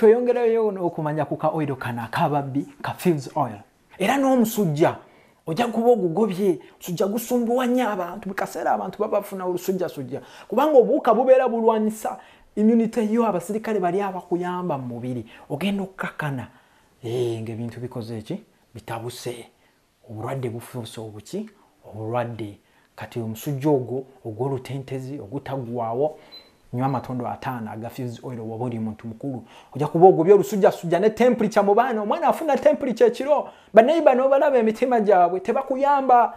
bantu weyongerayo okumanya ku ka oiro kano akababbi ka fields oil era n'omusujja ojja kuba ogugobye omusujja gusumbuwanya abantu bukaseera abantu babafuna olusujjasujja kubanga obuwuka bubeera bulwanyisa immunity yo abasirikale bali abakuyamba mu mubiri ogenda okukakana ngaebintu bikoze eki bitabuse obulwadde bufuuse obuki obulwadde kati omusujja ogwo ogwolutentezi ogutagwawo nywamatondo atano agafiz oil wabuli muntu mukulu oja kuba ogobya olusujjasujja ne temperature mu baana omwana afuna temperature ekiro baneiba n'obalaba emitima gyabwe tebakuyamba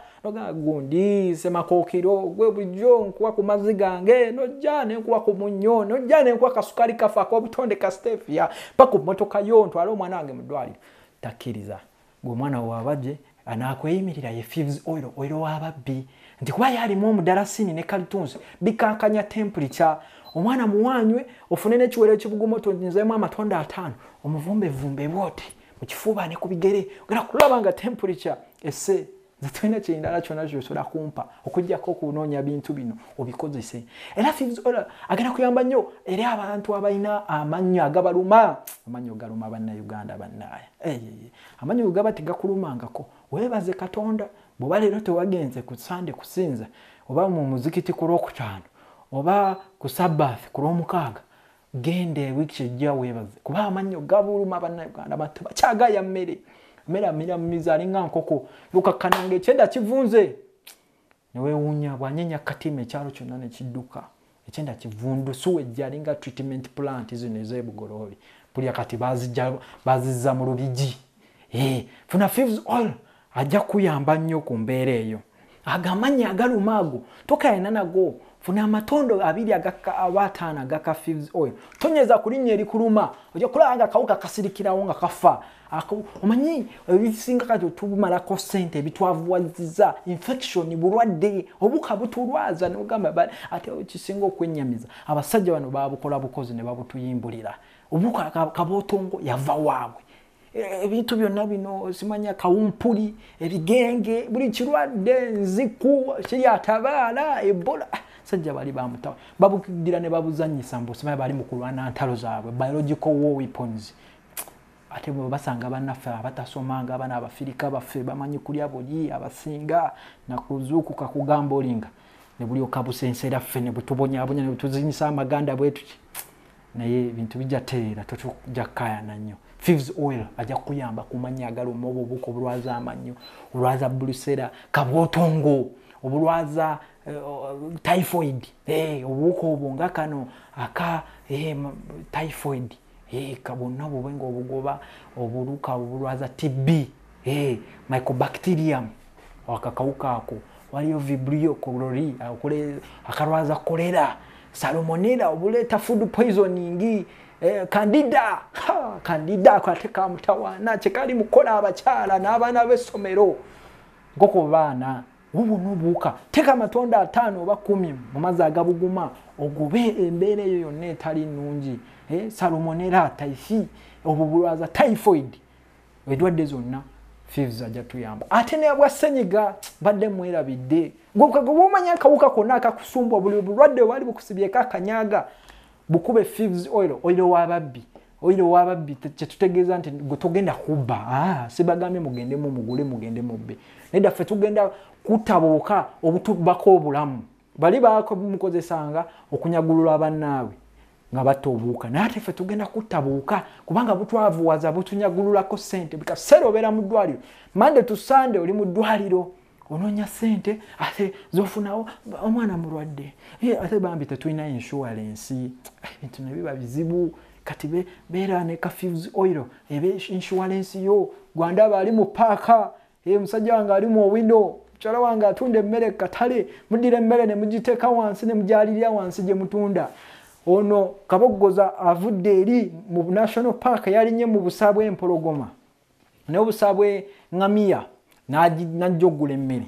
gundi semakookiro gwe bulijjo nkuwa ku mazzi gange nojja nenkuwa ku munnyo nojja nenkuwa kasukali kafaako obutonde ka stefia paku motoka yo ntwale omwana wange mudwaliro takkiriza gweomwana wewabajje anakweyimirira ye fives oil oil wababbi nti kuba yalimu omudalasini ne kalitunsi bikankanya temperature omwana muwanywe ofune nekiwero ekibuguma otonyezemu amatonda atano omuvumbevumbe bwoti mukifuuba ne ku bigere ogenda kulaba nga temperature ese nze tulina kyendala kyona kyosobola kumpa okugyako okunoonya bintu bino obikozese era fizola agenda kuyamba nnyo eri abantu abalina amannyo agabaluma amannyo galuma bannauganda bannaaya eh, amannyo gegaba tegakulumangako weebaze katonda bweba leero tewagenze ku sande kusinza oba mu muzikiti ku lwokutaano oba ku sabbaath ku lwomukaaga genda ewiiki kijja weebaze kuba amannyo gabuluma bannauganda batte bakyagaya mmere mmere amira mumizi alinga nkoko lukakkananga ekyenda kivunze neweewuunya bwanyenya katiima ekyalo kyonna nekidduka ekyenda kivundusu ejja alinga treatment plant zino ezebugoloobi pulya kati bazizza mu lubigi eh, funa fives all ajja kuyamba nnyo ku mbeera eyo agamanyi agaluma ago tokayina nago funa amatondo abiri awataano agaka oil tonyeza ku linnya erikuluma oja kulaba nga akawuka kasirikirawo nga kafa omanyi ebisinga kati otubumalako sente bitwavuwaziza infection bulwadde obuka butulwaza nogamba ate kisinga okwenyamiza abasajja bano babukola bukozi ne babutuyimbulira obuka kabotongo yava waabwe e, ebintu byonna bino simanya kawumpuli ebigenge buli kirwadde nziku kiri atabaala ebola sajja bali bamutawe babukugira ne babuzanyisa mbusimaye bali mukulwana ntalo zaabwe biological warweapons ate basanga bannaffe abatasomanga abaana abafirika baffe bamanyi kulya buli abasinga nakuzuukuka kugamba olinga nebulioka busensera ffe nebutubonyabonya nebutuzinyisa amaganda bwetuki naye ebintu bijja teera totujja kukayana nnyo fives oil ajja kukuyamba kumanya agala omu obubuka obulwaza amanyo olwaza bulusera kabwotongo obulwaza Eh, typhoid eh, obuwuka obwo nga kano aka eh, typhoid bwonna bubenga obugoba obuluka obulwaza tb microbacterium akakawuka ako waliyo vibrio kolori akalwaza kolera salomonera obuleta food poisoning kandida kandida kate kamutawaana kyekali mukola abakyala n'abaana b'essomero nkoko baana wubu nubuka teka matonda atano oba kumi mu mazzi agabuguma ogube embeera eyo yonna etali nungi eh, salomonera tyfi obubulwaza typhoid edwadde zonna fives ajja tuyamba ate neabwa senyiga badde mwerabidde gwomanya akawuka konna akakusumbwa buli bulwadde wali bukusibyeko akanyaga bukube fives oil oil wababbi oyire owababbi kyetutegeeza nti gwe togenda kubba ah, sibagambye mugendemu mugule mugende mubbe naye daffe tugenda kutabuuka obutubbako obulamu bali bamukozesanga okunyagulula bannaabwe nga batobuuka naye ate ffe tugenda kutabuuka kubanga butwavuwaza butunyagululako sente bikaseera obeera mu ddwaliro mande tusande oli mu ddwaliro onoonya sente ate zofunawo omwana mulwadde ate bambi tetulina insuwalensi bintu nebiba bizibu kati beerane kafuse oil ebe insuwalensi yo gwandaba ali mu paaka eh, musajja wange ali muowindo mukyala wange atunda emmere katale mudira emmere nemugiteeka wansi nemujalirya wansi gyemutunda ono kabogoza avudde eri mu national park yalinye mu busa bwempologoma nobusa bwe ngamiya najogula emmere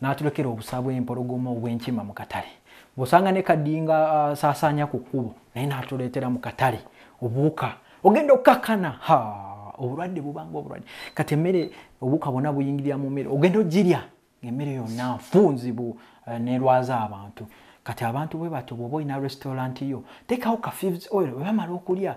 natulekera obusa bwempologoma obwenkima mu katale osanga ne kadinga uh, asaasaanya ku kkubo naye n'atuleetera mu katale obuuka ogenda okukakana obulwadde bubanga obulwadde kati emmere obuuka bwona buyingirira mu mmere ogenda ogirya ngaemmere yonna nfunzibu uh, nerwaza abantu kati abantu bwe batyo bwoba olina restaurant yo teekawo ka fives oil bwe bamala okulya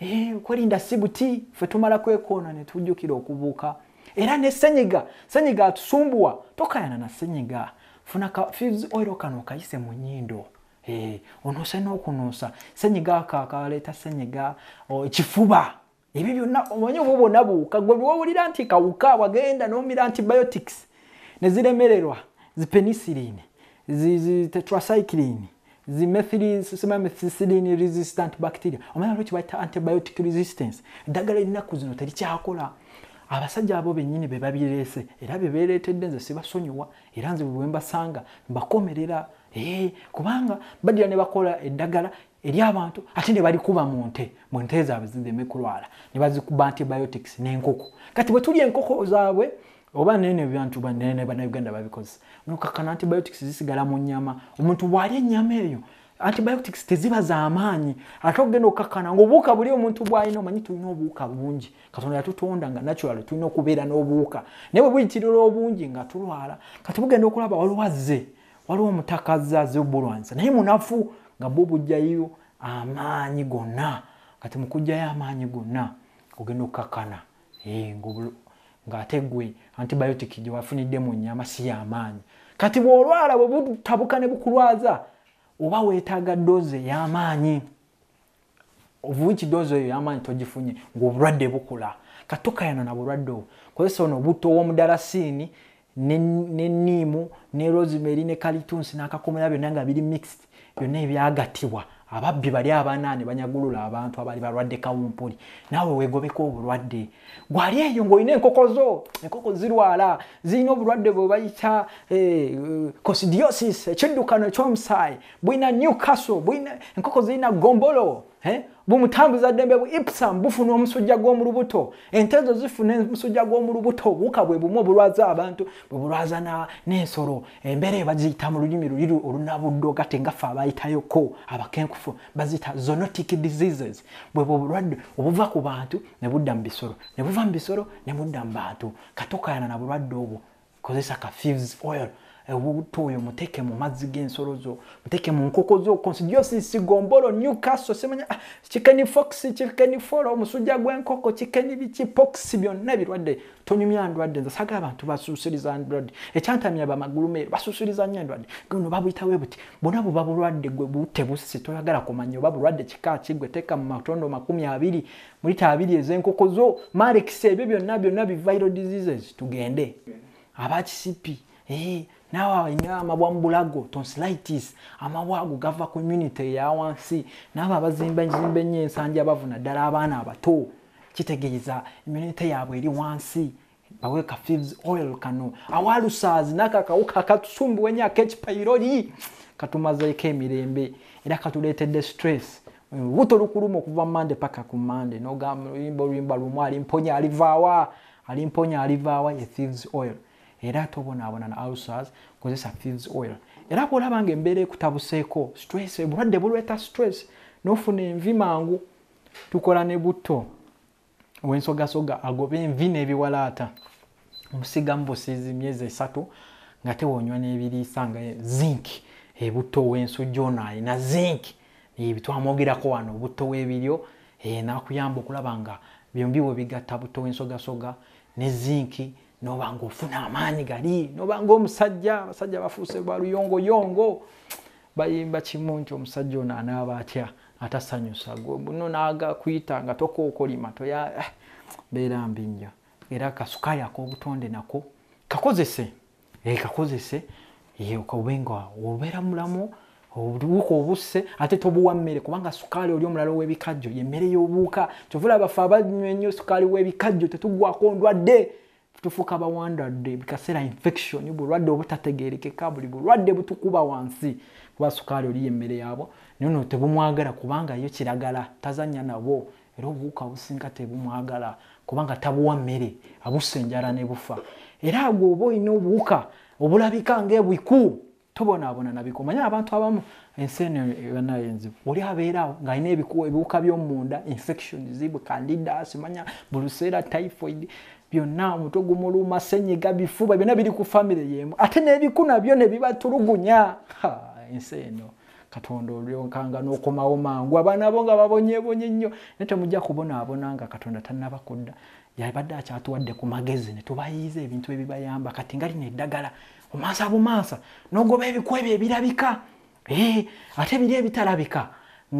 eh, kwerinda sibuti fe tumala kwekoona ne tujjukira okubuuka era ne senyiga senyiga atusumbuwa tokayana na senyiga funa ka fives oil kano kayise mu nyindo eh onose no kunusa senyiga kakaleta senyiga ekifuba ebi byonna omanyi obwo bwonna buwuka gwe biwawulira nti kawuka wagenda nomira antibiotics neziremererwa zipenisirin zitetracycline zimethylcyline resistant bacteria omanyi lwekibaita antibiotic resistance eddagala erinaku zino terikyakola abasajja abo bennyini be babirese era be beeretedde nze sibasonyiwa era nze bwe mbasanga mbakomerera ee kubanga badira ne bakola eddagala eri abantu ate ne balikuba mu nte mu nte zaabwe zireme kulwala ne bazikuba antibiotics n'enkoko kati bwe tulya enkoko zaabwe oba nene bantu banene bannayuganda babikozesa nokakana antibiotics zisigala mu nyama omuntu waali ennyama eyo antibiotics teziba zamaanyi ate okugenda okkakkana ngaobuuka buli omuntu bwalina omanyi tulina obuwuka bungi katonda yatutonda nga natural tulina okubeera n'obuwuka naye bwe buyitirira obungi nga tulwala kati bugenda okulaba waliwo azze waliwo omutakaza ze obulwanisa naye munafu nga bwe obugjayo amaanyi gonna kati mukugjayo amaanyi gonna ogenda okukakkana eh, ng'ate gwe antibiotic gye wafuniddemu nnyama si y'amaanyi kati bw'olwala bwe butabuka ne bukulwaza oba weetaaga doozi ey'amaanyi obuwiki doozi oyo ey'amaanyi togifunye ngaobulwadde bukula katokayana na bulwadde obwo kozesa ono obutto owomudalasiini nenimu ne rosimeri ne kalitunsi n'akakomera byonna nga biri mixed byonna ebyagatibwa ababbi bali abanaani banyagulula abantu abali balwadde kawumpuli naawe weegobeko obulwadde gwali eyo ngaolina enkoko zo enkoko zirwala zirina obulwadde bwe bayita eh, cosdiosis ekiddukano ekyomusaayi bwina newcastle bwina enkoko zirina gombolo Eh? bumuta buzadembe bu ipsam bufuna omusujja gw'omu lubuto ente ezo zifuna omusujja gw'omu lubuto obuwuka bwe bumu obulwaza abantu bwe bulwaza n'ensolo embeera e baziyita mu lulimi luli olunabuddo gate ngaffe abayitayoko abakenkufu baziyita zonotic diseases bwe bwobulwadde obuva ku bantu ne budda mu bisolo ne buva mu bisolo ne budda mu bantu katokayana na bulwadde obwo kozesa ka fives oil obuto oyo muteke mu mazzi g'ensolo zo muteke mu nkoko zo konsidiosis gombolo newcastle simanya ah, chikeni fox chikeni folo omusujja gw'enkoko chikeni biki poxi byonna birwadde tonyumya ndwadde nza saga abantu basusiriza ndwadde ekyantamya bamagulu meeru basusiriza nnyo ndwadde guno babuyitawe buti bona buba bulwadde gwe bute busisi toyagala kumanya oba bulwadde kikaki gwe teeka mu matondo makumi abiri mulita abiri ez'enkoko zo marekisa ebyo byonna byonna bi viral diseases tugende abakisipi ee eh, naawe abalina amabwa mu bulago tonsilitis amabwa ago gava ku immunity eya wansi naabo abazimba enzimba ennyo ensanja abavuna ddala abaana abato kitegeeza immunity yaabwe eri wansi baweka fives oil kano awalusaz nakakawuka akatusumbuwenyako ekipairoli katumazeeko emirembe era katuleetedde stress buto lukuluma okuva mumande paka ku mande nogamba oluyimba oluyimba lumu alimponya alivaawa alimponya alivaawa ye thieves oil era tobonaabona naw kozesa thins oil era bwolaba nga embeera ekutabuseeko stress obulwadde bulweta stress nofuna envi mangu tukola ne buto owensogasoga agoba envi n'ebiwalaata omusigamu busizi myezi esatu nga tewonywa n'ebiriisa nga zink ebuto wensujja ono alina zink bitwamwogerako wano obuto webiryo eh, nakuyamba okulaba nga byombi bwe bigatta buto wensogasoga ne zinki nobanga ofuna amaanyi gali nobanga omusajja abasajja bafuuse baluyongoyongo bayimba kimu nti omusajja ono anaaba atya atasanyusa guno naga kwita nga tokookolima toya mbeera eh, mbi nnyo era kasukaali ak'obutonde nako kakozese e kakozese obenga obeera mulamu obuuka obusse ate tobuwa mmere kubanga sukaali oli omulala ow'ebikajjo yemmere yobuuka kyovula bafe abanywa ennyo sukaali w'ebikajjo tetugwako ndwadde tufuuka bawandadde bikaseera infection bulwadde obutategerekeka buli bulwadde butukuba wansi kuba sukaali oliyo emmere yaabwe naye no tebumwagala kubanga yo kiragala tazanya nabo era obuwuka obusinga tebumwagala kubanga tabuwa mmere abusa enjala ne bufa era agwe oba olina obuwuka obulabika ngaebwiku tobonaabona nabiku omanye abantu abamu ensi eno yonayenzibu oli abeeraawo ngaalina ebiku ebiwuka by'omunda infection zibwe candidas manya buluseera typhoid byonna omuntu ogumuluma senyiga bifuba byonna biri ku famire yemu ate nebiku nabyo nebibatulugunya ensi eno katonda olyonkanga n'okomawo mangu abaana bo nga babonyebonye nnyo naye temujja kubonaabona nga katonda tannabakudda yabadde akyatuwadde ku magezi netubayiiza ebintu ebibayamba kati nga lina eddagala omaasa bumaasa n'ogoba ebiku ebyo ebirabika ee eh, ate biri ebitalabika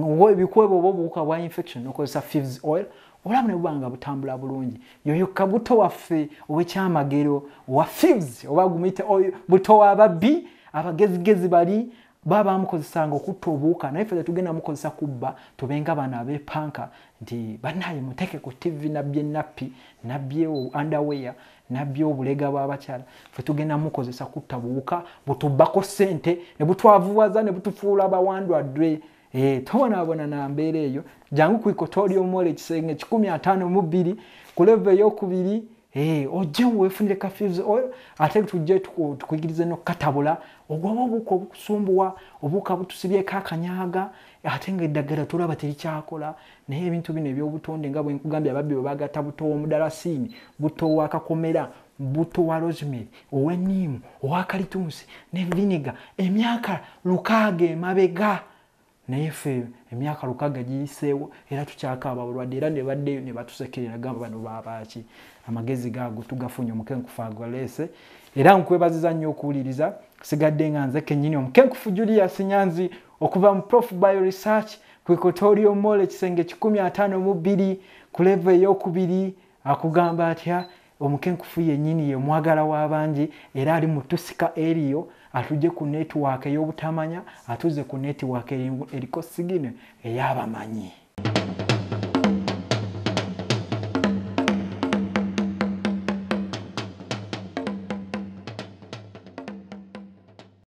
ebiku ebyo oba obuwuka bwa infection okozesa fives oil olaba ne bubanga butambula bulungi yoyokka buto waffe owekyamagero owa fives oba gumuyite buto wababbi abagezigezi bali babamukozesanga okutta obuuka naye fe tetugenda mukozesa kubba tubenga bano abepanka nti banaye muteeke ku tv nabby enappi nabby underwear nabby obulega bwabakyala fe tugenda mukozesa kutta buwuka butubbako sente ne butwavuwaza ne butufuula bawandwadre Eh, tobonabonana mbeera eyo jangu kuikota oli omuwala ekisenge kikumi atano mubiri kuleva eyokubiri eh, ojje wefunire kafuse ate tujje tukuigirize nokukatabula ogwaba obuuka obukusumbuwa obuuka butusibyeko akanyaaga ate nga eddagala tulaba terikyakola naye ebintu bino ebyobutonde nga bwenkugambye ababbi webagatta buto womudalasini buto wakakomera buto wa rosimary owenimu owakalitunsi ne viniga emyaka lukaaga emabega naye ffe emyaka lukaga giyiseewo era tukyakaaba bulwadde era nebaddeyo nebatusekerera gamba bano babaaki amagezi gaago tugafunye omukenkufu agolese era nkwebaziza nnyo okuwuliriza sigadde nga nze kenyini omukenkufu julia sinyanzi okuva mu prof bio research ku ekotorio mole ekisenge 152 ku leva eyokubiri akugamba atya omukenkufu yennyini ye mwagala w'abangi era ali mu tusika eriyo atuje ku netiwaaka ey'obutamanya atuze ku netiwaaka eriko sigine ey'abamanyi e